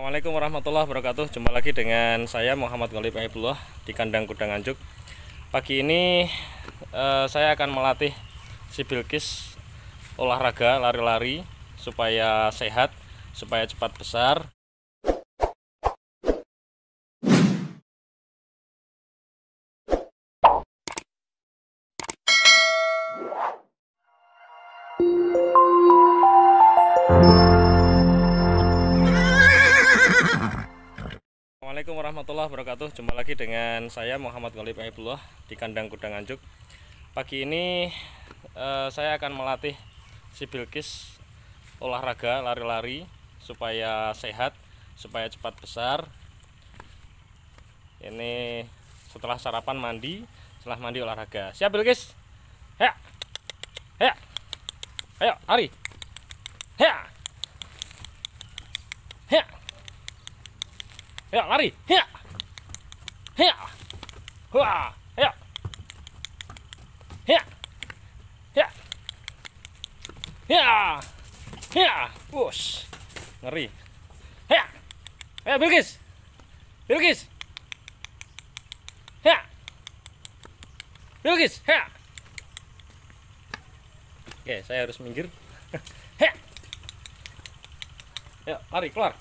Assalamualaikum warahmatullahi wabarakatuh Jumpa lagi dengan saya Muhammad Golib Aibullah Di kandang kudang anjuk Pagi ini eh, saya akan melatih Si Bilkis Olahraga lari-lari Supaya sehat Supaya cepat besar Assalamualaikum warahmatullahi wabarakatuh Jumpa lagi dengan saya Muhammad Ghalib Aibullah Di kandang kuda Anjuk. Pagi ini eh, saya akan melatih Si Bilkis Olahraga lari-lari Supaya sehat Supaya cepat besar Ini setelah sarapan mandi Setelah mandi olahraga Siap Bilkis? Ya Ya Ayo, Ari Ya Ya Ya, lari. Ya. Ya. Wah. Ya. Ya. Ya. Ya. Ya. Bos. Ngeri. Ya. Ya, Bilkis. Bilkis. Ya. Bilkis. Ya. Oke, saya harus minggir. ya. Ya, lari keluar.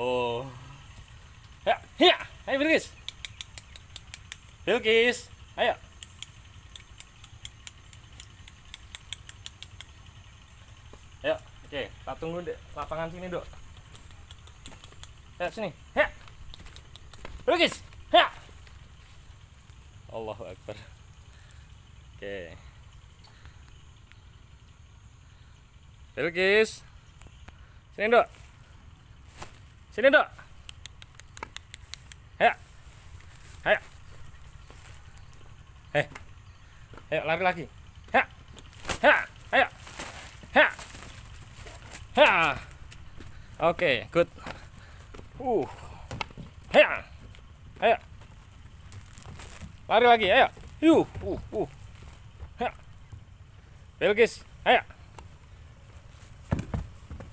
Oh. Ya, ya. Ayo Bilkis. Bilkis, ayo. Ayo, ya, oke, tak tunggu di lapangan sini, Dok. ya sini. Ya. Bilkis. Ya. Allahu Akbar. Oke. Bilkis. Sini, Dok. Sini, Dok. Ayo. Ayo. Eh. Ayo lari lagi. Ha. Ha. Ayo. Ha. Oke, good. Uh. Ha. Ayo. Lari lagi, ayo. Yuh, uh, uh. Ha. Belgis, ayo.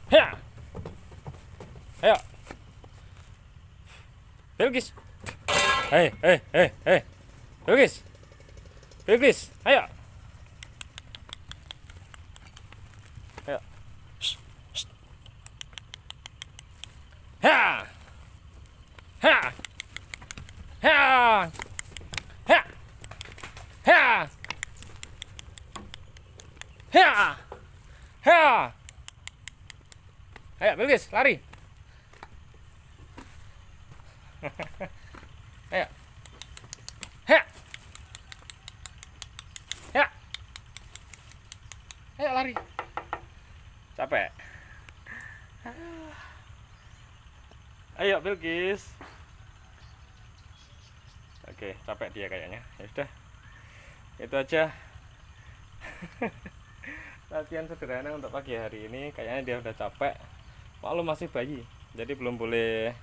Ayo. Ayo. Belgis. Hei, hei, hei, hei. Belgis. Belgis, ayo. Ayo. Ha. Ha. Ha. Ha. Ha. Ha. Ha. Ayo, Belgis, lari. Ayo. He. Ya. Ayo lari. Capek. Ayo Bilgis. Oke, capek dia kayaknya. Ya sudah. Itu aja. Latihan sederhana untuk pagi hari ini. Kayaknya dia udah capek. Malu masih bayi, jadi belum boleh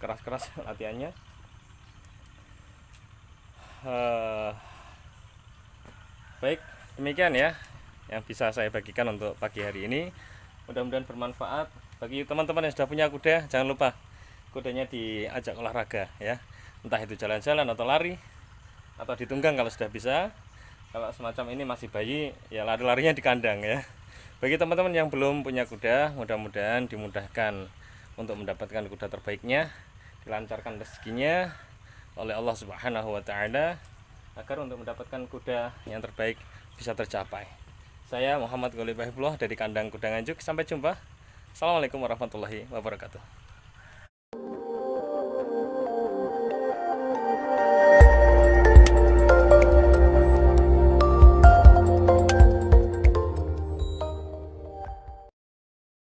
keras-keras latihannya uh, baik demikian ya yang bisa saya bagikan untuk pagi hari ini mudah-mudahan bermanfaat bagi teman-teman yang sudah punya kuda jangan lupa kudanya diajak olahraga ya entah itu jalan-jalan atau lari atau ditunggang kalau sudah bisa kalau semacam ini masih bayi ya lari-larinya di kandang ya bagi teman-teman yang belum punya kuda mudah-mudahan dimudahkan untuk mendapatkan kuda terbaiknya dilancarkan rezekinya oleh Allah Subhanahu wa taala agar untuk mendapatkan kuda yang terbaik bisa tercapai. Saya Muhammad Golibahibullah dari kandang kuda Nganjuk. Sampai jumpa. Assalamualaikum warahmatullahi wabarakatuh.